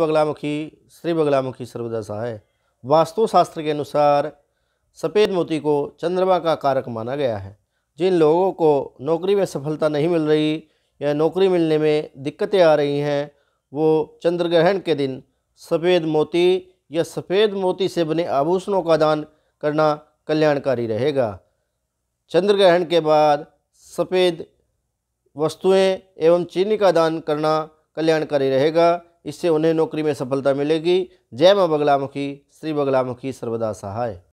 बगलामुखी श्री बगलामुखी सर्वदा सहाय वास्तुशास्त्र के अनुसार सफ़ेद मोती को चंद्रमा का कारक माना गया है जिन लोगों को नौकरी में सफलता नहीं मिल रही या नौकरी मिलने में दिक्कतें आ रही हैं वो चंद्र ग्रहण के दिन सफ़ेद मोती या सफ़ेद मोती से बने आभूषणों का दान करना कल्याणकारी रहेगा चंद्र ग्रहण के बाद सफ़ेद वस्तुएं एवं चीनी का दान करना कल्याणकारी रहेगा इससे उन्हें नौकरी में सफलता मिलेगी जय माँ बगलामुखी श्री बगलामुखी सर्वदा सहाय